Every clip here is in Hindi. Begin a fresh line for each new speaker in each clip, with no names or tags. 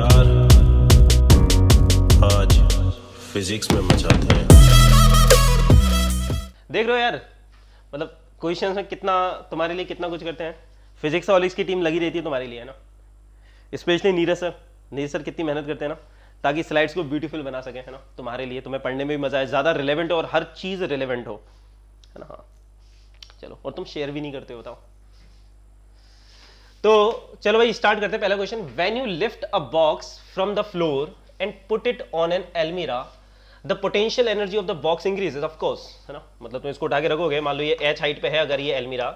यार आज फिजिक्स में मचाते हैं देख रहे हो यार मतलब क्वेश्चन में कितना तुम्हारे लिए कितना कुछ करते हैं फिजिक्स और की टीम लगी रहती है तुम्हारे लिए है ना specially Neeraj sir Neeraj sir कितनी मेहनत करते हैं ना ताकि स्लाइड्स को ब्यूटीफुल बना सके है ना तुम्हारे लिए तुम्हें पढ़ने में भी मजा आए ज़्यादा रिलेवेंट हो और हर चीज़ रिलेवेंट हो है ना हाँ चलो और तुम शेयर भी नहीं करते हो बताओ तो चलो भाई स्टार्ट करते हैं पहला question when you lift a box from the floor and put it on an almirah the potential energy of the box increase of course ना मतलब तुम इसको उठा के रखोगे मान लो ये एच हाइट पे है अगर ये एलमीरा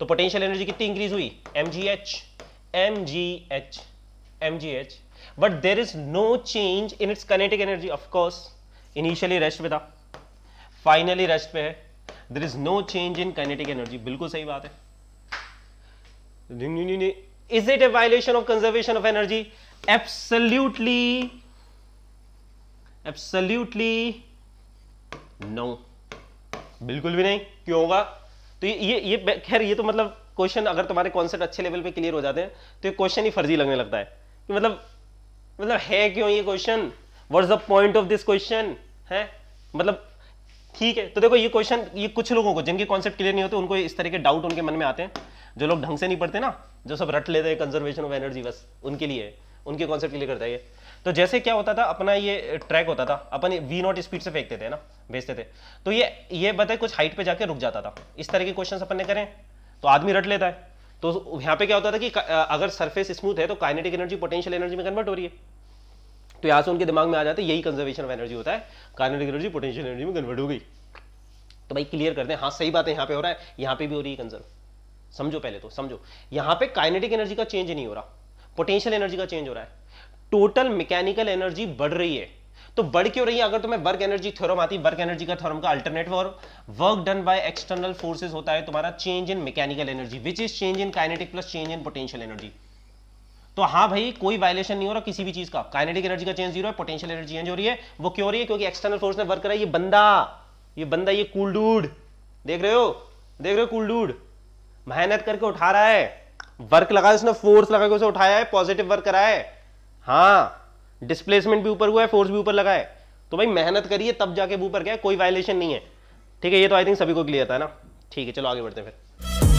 तो पोटेंशियल एनर्जी कितनी इंक्रीज हुई M G H M G H M G H but there is no change in its kinetic energy of course initially rest पे था फाइनली रेस्ट पे है there is no change in kinetic energy बिल्कुल सही बात है is it a violation of conservation of energy absolutely absolutely no बिल्कुल भी नहीं क्यों होगा तो ये ये, खैर ये तो मतलब क्वेश्चन अगर तुम्हारे कॉन्सेप्ट अच्छे लेवल पे क्लियर हो जाते हैं तो ये क्वेश्चन ही फर्जी लगने लगता है कि मतलब मतलब है क्यों ये question what is the point of this question है मतलब ठीक है तो देखो ये क्वेश्चन ये कुछ लोगों को जिनके कॉन्सेप्ट क्लियर नहीं होते उनको इस तरह के डाउट उनके मन में आते हैं जो लोग ढंग से नहीं पढ़ते ना जो सब रट लेते हैं कंजर्वेशन ऑफ एनर्जी बस उनके लिए उनके कॉन्सेप्ट के लिए करता है ये तो जैसे क्या होता था अपना ये ट्रैक होता था अपन वी नॉट स्पीड से फेंकते थे ना भेजते थे तो ये ये बताए कुछ हाइट पे जाके रुक जाता था इस तरह के क्वेश्चन अपन ने करें तो आदमी रट लेता है तो यहाँ पे क्या होता था कि अगर सरफेस स्मूथ है तो काइनेटिक एनर्जी पोटेंशियल एनर्जी में कन्वर्ट हो रही है तो यहाँ से उनके दिमाग में आ जाता है यही कंजर्वेशन ऑफ एनर्जी होता है काइनेटिक एनर्जी पोटेंशियल एनर्जी में कन्वर्ट हो गई तो भाई क्लियर कर दें हाँ सही बात है यहाँ पे हो रहा है यहाँ पे भी हो रही है कंजर्व समझो पहले तो समझो यहां पे काइनेटिक एनर्जी का चेंज नहीं हो रहा पोटेंशियल एनर्जी का चेंज हो रहा है टोटल मैकेनिकल एनर्जी बढ़ रही है तो बढ़ क्यों रही है अगर तुम्हें वर्क एनर्जी थ्योरम आती वर्क एनर्जी का थ्योरम का alternate work done by external forces होता है तुम्हारा change in mechanical energy which is change in kinetic plus change in potential energy तो हाँ भाई कोई वायलेशन नहीं हो रहा किसी भी चीज का काइनेटिक एनर्जी का चेंज जीरो है पोटेंशियल एनर्जी चेंज हो रही है वो क्यों हो रही है क्योंकि एक्सटर्नल फोर्स ने वर्क करा ये बंदा ये बंदा ये कूल डूड देख रहे हो देख रहे हो कूल डूड मेहनत करके उठा रहा है वर्क लगा उसने फोर्स लगा के उसे उठाया है पॉजिटिव वर्क करा है हाँ डिस्प्लेसमेंट भी ऊपर हुआ है फोर्स भी ऊपर लगा है तो भाई मेहनत करिए तब जाके ऊपर गया कोई वायलेशन नहीं है ठीक है ये तो आई थिंक सभी को क्लियर था ना ठीक है चलो आगे बढ़ते हैं फिर